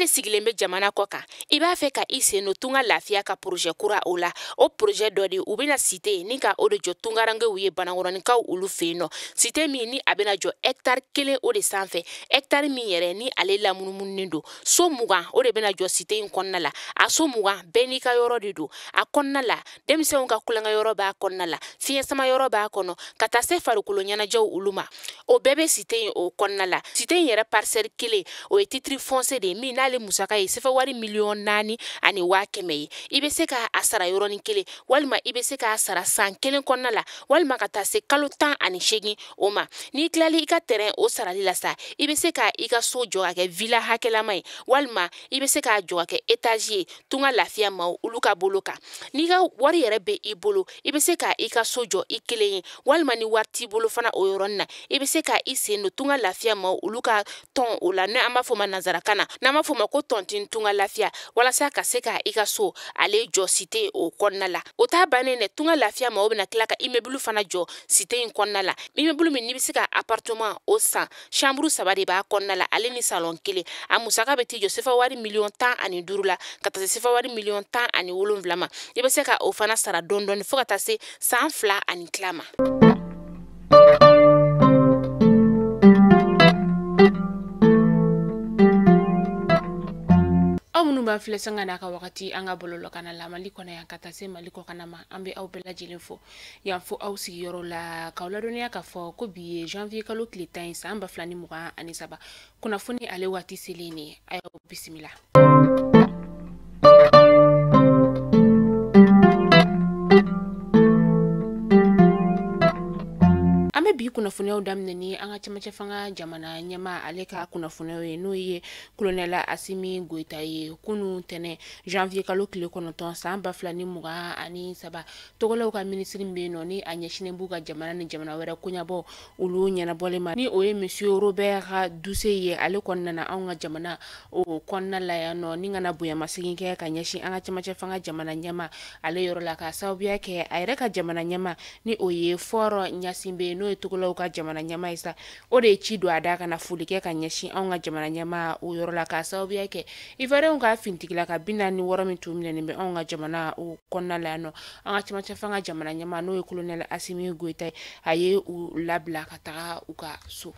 de sigilen be jamana kɔ kan i b'a fɛ ka i sen don tunga lafiya ka porozɛ kura o la o porozɛ dɔ de u bena site ni ka o de jɔ tungarangew ye banakɔrɔnikaw olu fen nɔ site min ni a bena jɔ ɛktari kelen o de san fɛ min yɛrɛ ni ale lamunumunin don so mugan o de bena jɔ site yi kɔnɔna la a so mugan bɛɛ n'i ka yɔrɔ de don a kɔnɔna la denmisɛnw ka kulanka yɔrɔ b'a kɔnɔna la fiɲɛsama yɔrɔ b'a kɔnɔ ka taa se farikolo ɲɛnajɛw olu ma o bɛɛ be site yi o kɔnɔna la site yi yɛrɛ parisɛri kelen o ye titiri fɔnse de min n'ale k'ale musaka ye sɛfɛ wari miliyɔn naani ani waa kɛmɛ ye i e. e bɛ se k'a sara yɔrɔnin kelen walima i e bɛ se k'a sara san kelen kɔnɔna la walima ka taa se kalo tan ani seegin o ma n'i tilali i ka tɛrɛn o sarali la sa i bɛ se ka i ka so jɔ ka kɛ vila hakɛlama ye walima i bɛ se k'a jɔ ka kɛ etazi ye tun lafiya ma olu ka bolo kan n'i ka wari yɛrɛ be i bolo i bɛ se ka i ka so jɔ i kelen ye walima ni wari t'i bolo fana o yɔrɔnin na i bɛ se ka i sen don tun ka lafiya ma olu ka tɔn o la ni an b'a fɔ ma nazarakan na n'an b'a fɔ ma ko tɔntin tunga lafiya walasa ka se ka i ka so ale jɔ site o kɔnɔna la o t'a bannen dɛ tunga lafiya ma o bɛna tila ka imebulu fana jɔ site in kɔnɔna la imebulu min n'i bɛ se ka apartɛman o san chambre saba de b'a kɔnɔna la ale ni salon kelen a musaka bɛ t'i jɔ sefa wari miliyɔn tan ani duuru la ka taa se sefa wari miliyɔn tan ani wolonwula ma i bɛ se ka o fana sara dɔɔni dɔɔni fo ka taa se san fila ani tila ma. b'a filɛ sanga n'a ka wagati an ka bololɔ kana la mali kɔnɔ yan ka taa se mali kɔ kana ma an be aw bɛɛ fɔ fo yan fo aw sigiyɔrɔ la k'aw ladɔnniya k'a fɔ ko bi ye janvier kalo tile tan ye saan ba fila ni mugan ani saba kunnafoni ale waati selen ne a y'aw bisimila kunnafoniyaw daminɛ ni an ka camacɛ fanga jamana ɲɛma ale ka kunnafoniyaw ye n'o ye kolonɛla asimi goyita ye kunu tɛnɛ janviye kalo kile kɔnɔtɔn saan ba fila ni muga ani saba tɔgɔlaw ka minisiri be nɔ ni a ɲɛsinin b'u ka jamana ni jamana wɛrɛ koɲabɔ olu ɲɛnabɔlen ma ni o ye monsieur robert duse ye ale kɔni nana anw ka jamana o kɔnɔna la nɔ ni kana bonyamasegin kɛ ka ɲɛsin an ka camacɛ fanga jamana ɲɛma ale yɔrɔ la ka sababuya kɛ a yɛrɛ ka jamana ɲɛma ni o ye fɔrɔ ɲasin be n'o ye togolaw ka jamana ɲɛma ye sa o de ye ci don a da kana foli kɛ ka ɲɛsin anw ka jamana ɲɛma o yɔrɔ la k'a sababuya kɛ ivarɛnw ka fintigila ka bi naani wɔrɔ min tun minɛnin bɛ anw ka jamana o kɔnɔna la yan nɔ an ka camacɛ fan ka jamana ɲɛma n'o ye kolonɛl asimi goita ye a ye u labila ka taga u ka so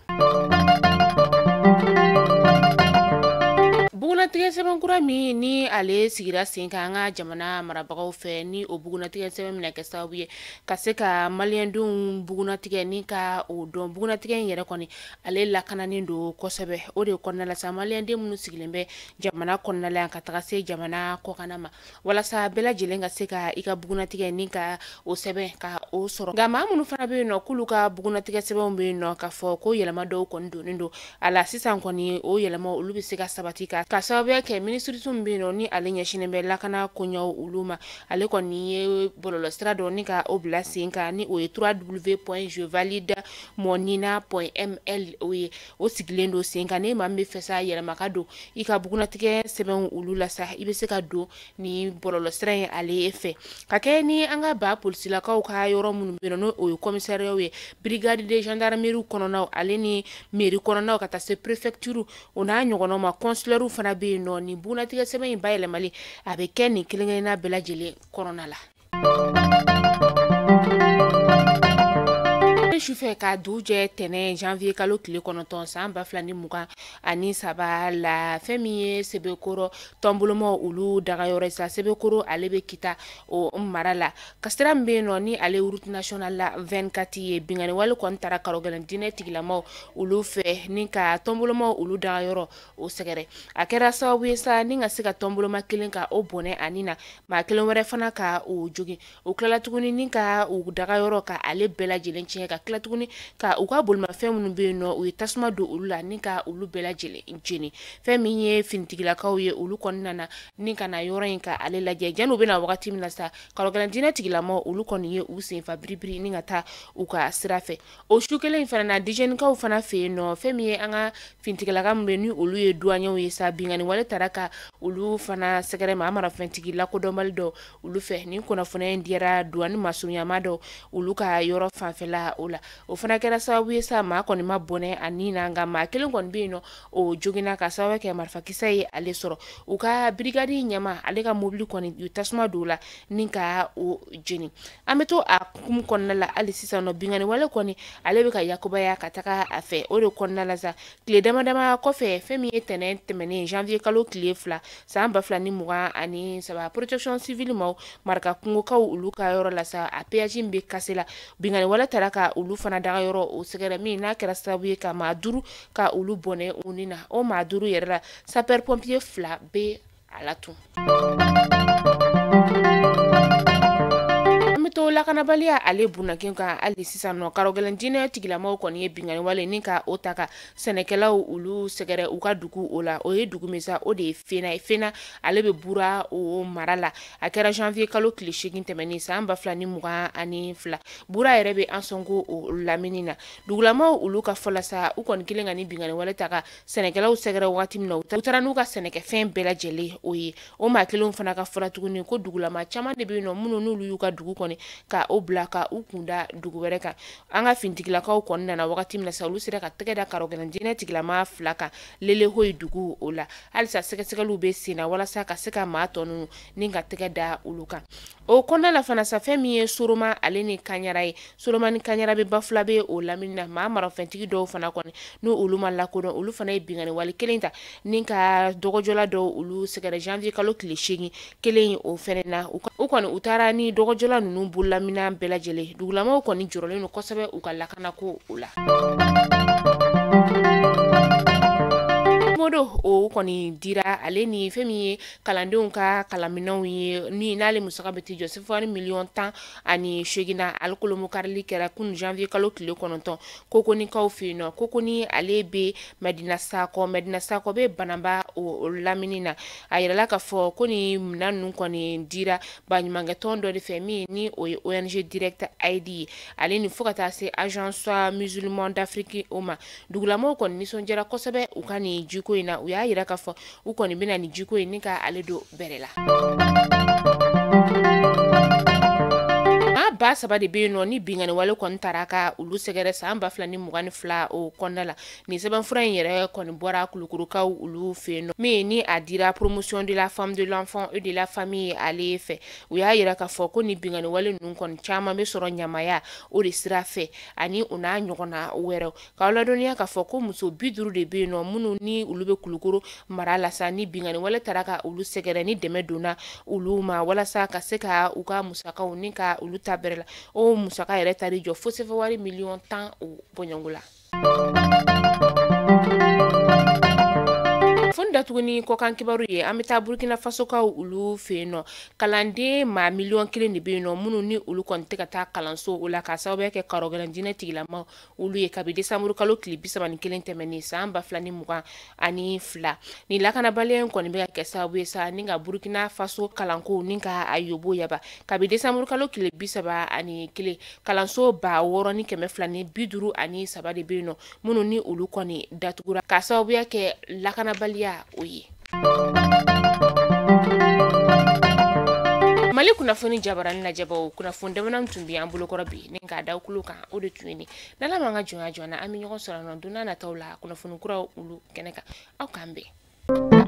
bugunnatigɛ sɛbɛn kura min ni ale sigira sen ka an ka jamana marabagaw fɛ ni o bugunnatigɛ sɛbɛn mina kɛ sababu ye ka se ka maliyɛndenw bugunnatigɛ ni ka o dɔn bugunnatigɛ in yɛrɛ kɔni ale lakananin don kosɛbɛ o de kɔnɔna la sa maliyɛnden minnu sigilen bɛ jamana kɔnɔna la yan ka taga se jamana kɔkana ma walasa bɛɛ lajɛlen ka se ka i ka bugunnatigɛ ni ka o sɛbɛn ka o sɔrɔ nka maa minnu fana bɛ yen nɔ k'olu ka bugunnatigɛ sɛbɛnw bɛ yen nɔ k'a fɔ ko yɛlɛma dɔw kɔni donnen don a la sisan kɔni o yɛlɛma olu bɛ se ka sabati ka ka sababuya kɛ minisiri tun be nɔ ni ale ɲɛsinin bɛ lakana koɲaw olu ma ale kɔni ye bɔlɔlɔsira dɔ ni ka o bila sen kan ni o ye 3w point je valide mɔnina point ml o ye o sigilen don sen kan ne ma min be fɛ sa don i ka bugunatigɛ sɛbɛnw olu la i be se ka don ni bɔlɔlɔsira ye ale fɛ ka kɛ ni an ka ba polisilakaw ka yɔrɔ minnu be nɔ ni o ye commissariyaw ye brigade de gendarmeriw kɔnɔnaw ale ni mairie kɔnɔnaw ka taa se préfecture o n'a ɲɔgɔnnaw ma consulɛrw fana bɛ yen nɔ nin bugunnatigɛ sɛbɛn in bayɛlɛmali a bɛ kɛ nin kelen-kelenna bɛɛ lajɛlen kɔnɔna la sufɛ ka dugujɛ tɛnɛ janviye kalo tile kɔnɔtɔn san ba fila ni mugan ani saba la fɛn min ye sɛbɛkɔrɔ tɔnboloma olu dagayɔrɔ sa sɛbɛkɔrɔ ale bɛ kita o mara la kasira min bɛ nɔ ni ale route national la 24 ye binkani wale kɔni taara karogɛlɛn diinɛ tigilamaw olu fɛ ni ka tɔnboloma olu dagayɔrɔ o sɛgɛrɛ a kɛra sababu ye sa ni ka se ka tɔnboloma kelen ka o bɔnɛ ani na maa kelen wɛrɛ fana ka o jogin o tilala ni ka u dagayɔrɔ ka ale bɛɛ lajɛlen tiɲɛ ka tila tuguni ka u ka bolimafɛn minnu bɛ yen nɔ u ye tasuma don olu la ni ka olu bɛɛ lajɛlen jeni fɛn min ye finitigilakaw ye olu kɔni nana ni ka na yɔrɔ in ka ale lajɛ janni u bɛna wagati min na sa kalogɛlɛn diinɛ tigilamaw olu kɔni ye u senfa biribiri ni ka taa u ka sira fɛ o su kelen fana na dijɛnikaw fana fɛ yen nɔ fɛn min ye an ka finitigilaka min bɛ ni olu ye duwanyew ye sa bingani wale taara ka olu fana sɛgɛrɛ ma amara marafɛntigi lakodɔnbali dɔ olu fɛ ni kunnafoniya in diyara duwani masurunyama dɔ olu ka yɔrɔ fanfɛla o la o fana kɛra sababu ye sa ma kɔni ma bɔnɛ ani na nka ma kelen kɔni bɛ yen o jogina ka sababu kɛ marifakisɛ ye ale sɔrɔ u ka birikadi ɲɛma ale ka mobili kɔni u tasuma don la ni ka o jeni an bɛ to a kumu kɔnɔna la hali sisan nɔ bingani wale kɔni ale bɛ ka yakubaya ka taga a fɛ o de kɔnɔna la sa tile dama dama kɔfɛ fɛn min ye tɛnɛn tɛmɛnen janvier kalo tile fila san ba fila ni mugan ani saba protection civile maw maraka kungokaw olu ka yɔrɔ la sa a péage min bɛ kase la bingani wale taara ka olu fana daga yɔrɔ o sɛgɛrɛ min n'a kɛra sababu ye ka maa ka olu bɔnɛ u ni na o maa duru yɛrɛ la sapɛri pɔnpiye fila bɛ a latun lakanabaliya ale bunakɛ kan hali sisan nɔ karɔgɛlɛn jinɛ tigilamɔgɔw kɔni ye bingani wale ni ka o ta ka sɛnɛkɛlaw olu sɛgɛrɛ u ka dugu o la o ye dugu min sa o de ye fena ye fena ale be bura o mara la a kɛra janviye kalo kile segin tɛmɛnin saan ba fila ni mugan ani fila bura yɛrɛ be an sɔn o lamini na dugulamaw olu ka fɔla sa u kɔni kelen ka ni bingani wale ta ka sɛnɛkɛlaw sɛgɛrɛ wagati min na u tara n'u ka sɛnɛkɛfɛn bɛɛ lajɛlen o ye o ma kelenw fana ka fɔla tuguni ko dugulama caaman de be nɔ minnu n'olu y'u ka dugu kɔni ka o bila ka u kunda dugu wɛrɛ kan an ka fintigilakaw kɔni nana wagati min na sa olu sera ka tɛgɛ da karɔgɛnɛ jinɛ tigilama fila kan leleho dugu o la halisa sɛgɛsɛgɛliw bɛ sen walasa ka se ka maa tɔ ni ka tɛgɛ da olu kan o kɔnɔna la fana sa fɛn min ye soroma ale ni kaɲara ye soroma ni kaɲara bɛ bafula bɛ o lamini na maa marafɛntigi dɔw fana kɔni ni olu ma lakodɔn olu fana ye bingani wale kelen ta ni ka dɔgɔjɔla dɔw olu sɛgɛrɛ janvier kalo tile seegin kelen o fɛnɛ na u kɔni u taara ni dɔgɔjɔla nunu bololamina bɛɛ lajɛlen dugulamaw kɔni jɔrɔlen don kosɛbɛ u ka lakana ko o la modo o kɔni dira ale ni fɛn min ye kalandenw ka kalanminɛw ye ni n'ale musaka bɛ ti jɔ sifari miliyɔn tan ani segina ale kolomo karili kɛra kunu janvier kalo tile kɔnɔntɔn kokonikaw fɛ yen nɔ kokoni ale bɛ madina sakɔ madina sakɔ bɛ o lamini na a yirala k'a fɔ ko ni mina nunu kɔni dira baɲumankɛtɔn dɔ de fɛ min ni o ye ong direct id ye ale ni fɔɔ ka taa se agence musulman d'afrique o ma dugulamɔgɔw kɔni ninsɔnjɛra kosɛbɛ u ka ni jiko yi na u y'a yira k'a fɔ u kɔni bena ni jiko ye ni ka ale do bɛrɛ la ba saba de be yen nɔ ni bingani wale kɔni tara ka olu sɛgɛrɛ saan ba fila ni mugani fila o kɔnda la nin sɛbɛn fura in yɛrɛ kɔni bɔra kulukurukaw olu fe yen nɔ min ni a dira promotion de la femme de l'enfant e de la famille ale fɛ u y'a yira k'a fɔ ko ni bingani wale nunu kɔni caaman be sɔrɔ ɲamaya o de sira fɛ ani o n'a ɲɔgɔnna wɛrɛw k'aw ladɔniya k'a fɔ ko muso bi duru de be yen nɔ minnu ni olu be kulukoro mara lasa ni bingani wale tara ka olu sɛgɛrɛ ni dɛmɛ donna olu ma walasa ka se ka u ka musakaw ni ka olu tabɛrɛ Oh la o musaka yɛrɛ se de jɔ millions yɛrɛ tuguni kɔkan kibaru ye an bɛ taa burukina faso ka olu fɛ yen nɔ kalanden maa miliyɔn kelen de bɛ nɔ minnu ni olu kɔni tɛ ka taa kalanso o la k'a sababuya kɛ karɔgɛlɛn dinɛ tigilama olu ye kabi desanburu kalo tile bi saba ni kelen tɛmɛnen san ba fila ni mugan ani fila nin lakanabaliya in kɔni bɛ ka kɛ sababu ye sa ni ka burkina faso kalanko ni ka a yobo yaba kabi desanburu kalo tile bisaba ani kelen kalanso ba wɔɔrɔ ni kɛmɛ fila ni bi duuru ani saba de bɛ yen nɔ minnu ni olu kɔni datugura k'a sababuya kɛ lakanabaliya o mali kunnafoni jabarani lajɛbaw kunnafoni damana min tun bi an bolokɔrɔ bi ni k'a da kulo kan o de tun ye ni n'ala m'an ka jɔnya jɔna an be ɲɔgɔn sɔrɔ nɔ don n'a nataw la kunnafoni kura olu kɛnɛ kan aw k'an bɛn